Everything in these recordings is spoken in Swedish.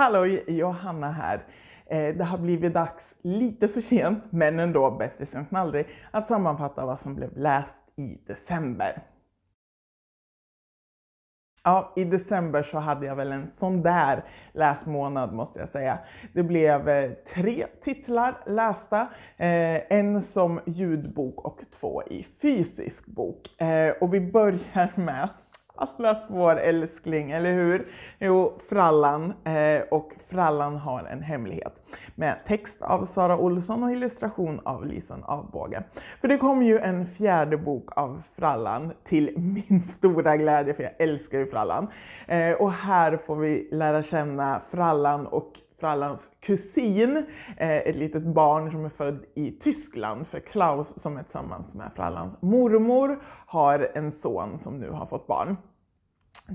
Halloj, Johanna här. Eh, det har blivit dags, lite för sent, men ändå bättre sent än aldrig, att sammanfatta vad som blev läst i december. Ja, i december så hade jag väl en sån där läsmånad måste jag säga. Det blev eh, tre titlar lästa, eh, en som ljudbok och två i fysisk bok. Och vi börjar med allas vår älskling, eller hur? Jo, Frallan. Eh, och Frallan har en hemlighet. Med text av Sara Olsson och illustration av Lisen Avbåge. För det kom ju en fjärde bok av Frallan till min stora glädje, för jag älskar ju Frallan. Eh, och här får vi lära känna Frallan och Frallans kusin, eh, ett litet barn som är född i Tyskland. För Klaus, som är tillsammans med Frallans mormor, har en son som nu har fått barn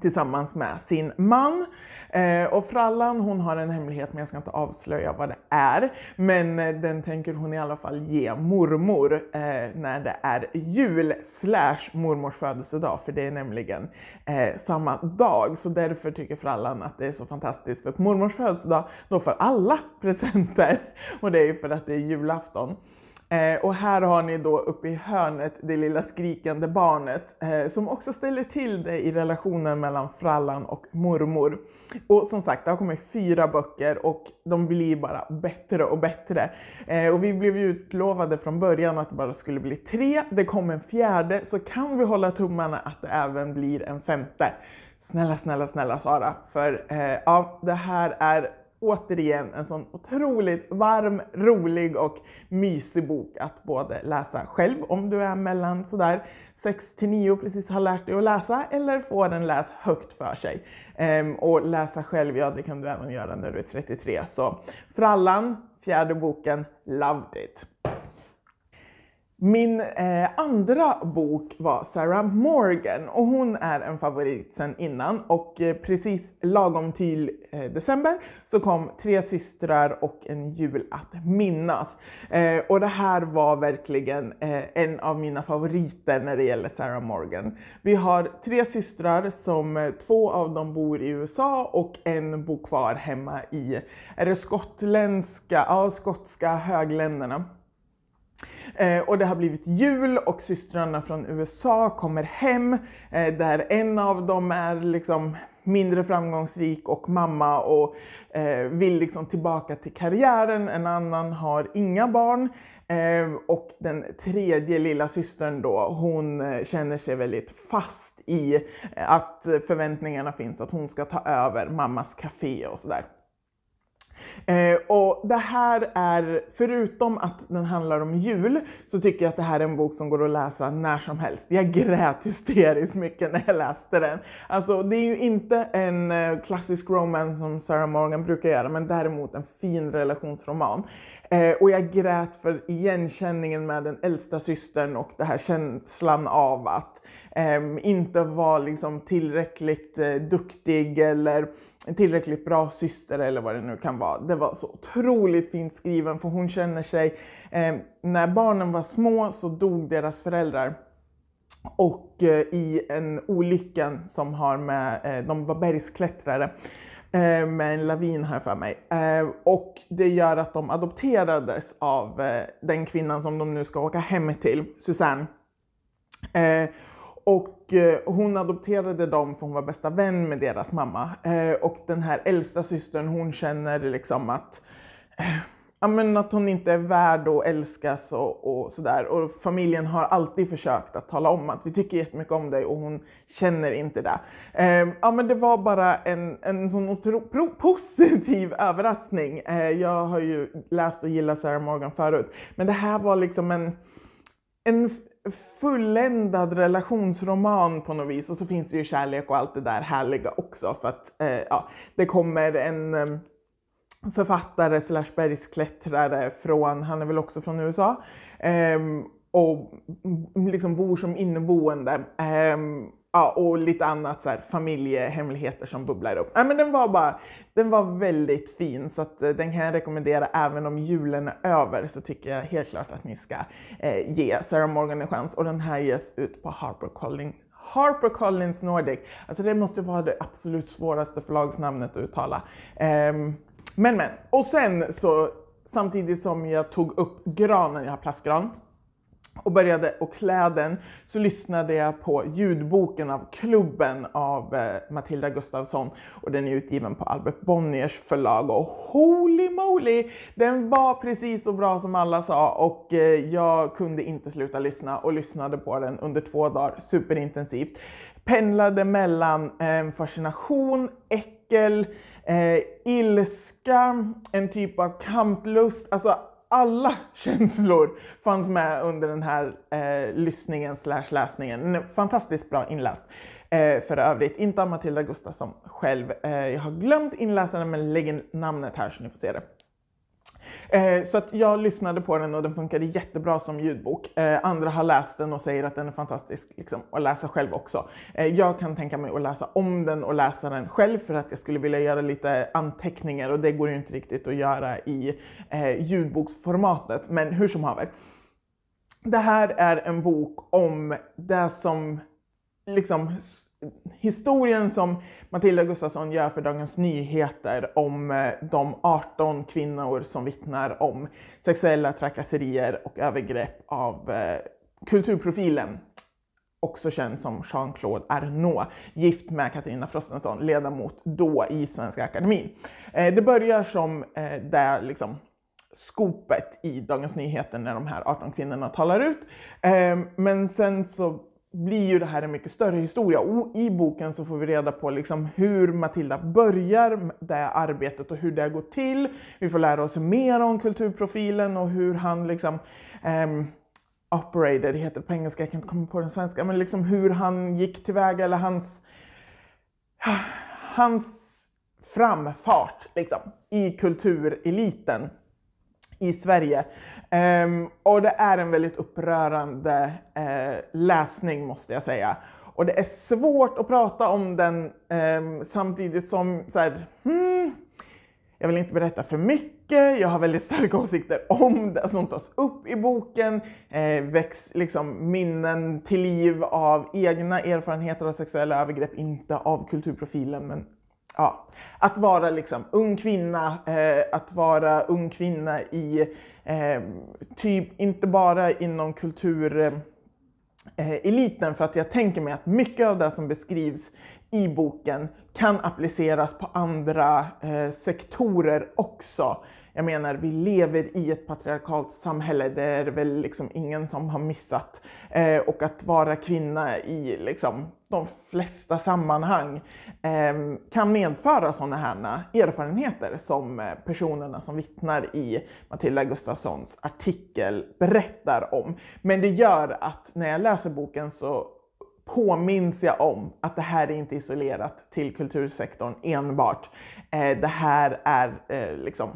tillsammans med sin man. Eh, och Frallan hon har en hemlighet men jag ska inte avslöja vad det är. Men eh, den tänker hon i alla fall ge mormor eh, när det är jul slash mormors födelsedag för det är nämligen eh, samma dag. Så därför tycker Frallan att det är så fantastiskt för på mormors födelsedag då får alla presenter och det är ju för att det är julafton. Eh, och här har ni då uppe i hörnet det lilla skrikande barnet eh, som också ställer till det i relationen mellan frallan och mormor. Och som sagt, det har kommit fyra böcker och de blir bara bättre och bättre. Eh, och vi blev ju utlovade från början att det bara skulle bli tre. Det kom en fjärde, så kan vi hålla tummarna att det även blir en femte. Snälla, snälla, snälla Sara, för eh, ja, det här är återigen en sån otroligt varm, rolig och mysig bok att både läsa själv om du är mellan sådär 6 till 9 och precis har lärt dig att läsa eller få den läst högt för sig. Ehm, och läsa själv, ja det kan du även göra när du är 33. Så Frallan, fjärde boken, loved it! Min eh, andra bok var Sarah Morgan och hon är en favorit sedan innan och eh, precis lagom till eh, december så kom Tre systrar och en jul att minnas. Eh, och det här var verkligen eh, en av mina favoriter när det gäller Sarah Morgan. Vi har tre systrar som eh, två av dem bor i USA och en bor kvar hemma i, är det skottländska, ja skotska högländerna. Eh, och det har blivit jul och systrarna från USA kommer hem eh, där en av dem är liksom mindre framgångsrik och mamma och eh, vill liksom tillbaka till karriären. En annan har inga barn eh, och den tredje lilla systern då, hon eh, känner sig väldigt fast i eh, att förväntningarna finns att hon ska ta över mammas café och sådär. Eh, och det här är, förutom att den handlar om jul, så tycker jag att det här är en bok som går att läsa när som helst. Jag grät hysteriskt mycket när jag läste den. Alltså, det är ju inte en eh, klassisk romance som Sarah Morgan brukar göra, men däremot en fin relationsroman. Eh, och jag grät för igenkänningen med den äldsta systern och den här känslan av att Ehm, inte var liksom tillräckligt eh, duktig eller tillräckligt bra syster eller vad det nu kan vara. Det var så otroligt fint skriven för hon känner sig, ehm, när barnen var små så dog deras föräldrar och eh, i en olycka som har med, eh, de var bergsklättrare med en lavin här för mig. Ehm, och det gör att de adopterades av den kvinnan som de nu ska åka hem till, Susanne. Och eh, hon adopterade dem för hon var bästa vän med deras mamma. Eh, och den här äldsta systern hon känner liksom att eh, att hon inte är värd att älskas och, och sådär. Och familjen har alltid försökt att tala om att vi tycker jättemycket om dig och hon känner inte det. ja, men det var bara en, en sån otroligt positiv överraskning. jag har ju läst och gillat Sarah Morgan förut, men det här var liksom en, en fulländad relationsroman på något vis och så finns det ju kärlek och allt det där härliga också för att eh, ja, det kommer en eh, författare slash bergsklättrare från, han är väl också från USA, eh, och liksom bor som inneboende ehm, ja, och lite annat så här, familjehemligheter som bubblar upp. Ja, men den, var bara, den var väldigt fin så att, eh, den kan jag rekommendera även om julen är över så tycker jag helt klart att ni ska eh, ge Sarah Morgan en chans och den här ges ut på Harper Collins Nordic. Alltså det måste vara det absolut svåraste förlagsnamnet att uttala. Eh, men men, och sen så samtidigt som jag tog upp granen, jag har plastgran, och började och klä den så lyssnade jag på ljudboken av Klubben av eh, Matilda Gustafsson och den är utgiven på Albert Bonniers förlag och holy moly, den var precis så bra som alla sa och eh, jag kunde inte sluta lyssna och lyssnade på den under två dagar superintensivt. Pendlade mellan eh, fascination, äckel, ilska, en typ av kamplust, alltså alla känslor fanns med under den här eh, lyssningen slash läsningen. Fantastiskt bra inläst eh, för övrigt. Inte av Matilda Gustafsson själv. Eh, jag har glömt inläsaren men lägger namnet här så ni får se det. Eh, så att jag lyssnade på den och den funkade jättebra som ljudbok. Eh, andra har läst den och säger att den är fantastisk liksom, att läsa själv också. Eh, jag kan tänka mig att läsa om den och läsa den själv för att jag skulle vilja göra lite anteckningar och det går ju inte riktigt att göra i ljudboksformatet. Men hur som haver. Det här är en bok om det som liksom, historien som Matilda Gustafsson gör för Dagens Nyheter om eh, de 18 kvinnor som vittnar om sexuella trakasserier och övergrepp av eh, kulturprofilen också känd som Jean-Claude Arnault, gift med Katarina Frostenson, ledamot då i Svenska Akademin. Eh, det börjar som det liksom skopet i Dagens Nyheter när de här 18 kvinnorna talar ut. Men sen så blir ju det här en mycket större historia. Och I boken så får vi reda på liksom hur Matilda börjar det arbetet och hur det går till. Vi får lära oss mer om kulturprofilen och hur han liksom um, ehm, operator, det heter på engelska, jag kan inte komma på den svenska, men liksom hur han gick tillväga eller hans, hans framfart liksom, i kultureliten i Sverige. Um, och det är en väldigt upprörande uh, läsning måste jag säga. Och det är svårt att prata om den um, samtidigt som så här, hmm, jag vill inte berätta för mycket, jag har väldigt starka åsikter om det som tas upp i boken, eh, väcks liksom minnen till liv av egna erfarenheter av sexuella övergrepp, inte av kulturprofilen men ja, att vara liksom ung kvinna, eh, att vara ung kvinna i, eh, typ, inte bara inom kultureliten eh, för att jag tänker mig att mycket av det som beskrivs i boken kan appliceras på andra eh, sektorer också. Jag menar, vi lever i ett patriarkalt samhälle, det är väl liksom ingen som har missat. Eh, och att vara kvinna i liksom, de flesta sammanhang eh, kan medföra sådana här erfarenheter som eh, personerna som vittnar i Matilda Gustafssons artikel berättar om. Men det gör att när jag läser boken så påminns jag om att det här är inte isolerat till kultursektorn enbart. Eh, det här är eh, liksom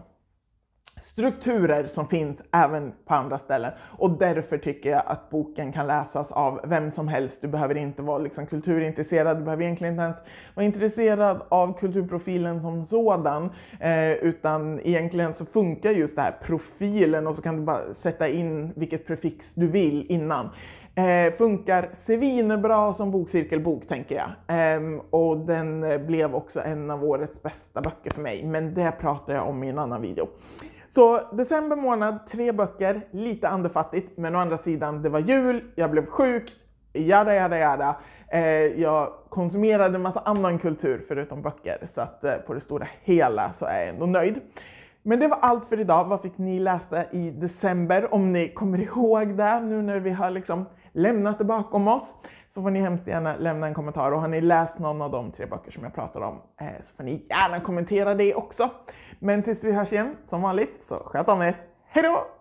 strukturer som finns även på andra ställen. Och därför tycker jag att boken kan läsas av vem som helst. Du behöver inte vara liksom kulturintresserad, du behöver egentligen inte ens vara intresserad av kulturprofilen som sådan. Eh, utan egentligen så funkar just det här profilen och så kan du bara sätta in vilket prefix du vill innan. Eh, funkar svinbra som bokcirkelbok tänker jag. Eh, och den blev också en av årets bästa böcker för mig. Men det pratar jag om i en annan video. Så december månad, tre böcker, lite andefattigt, men å andra sidan, det var jul, jag blev sjuk, jada, jada, jada. Eh, jag konsumerade en massa annan kultur förutom böcker, så att eh, på det stora hela så är jag ändå nöjd. Men det var allt för idag. Vad fick ni läsa i december? Om ni kommer ihåg det nu när vi har liksom lämnat det bakom oss så får ni hemskt gärna lämna en kommentar och har ni läst någon av de tre böcker som jag pratar om eh, så får ni gärna kommentera det också. Men tills vi hörs igen som vanligt så sköt om er. Hejdå!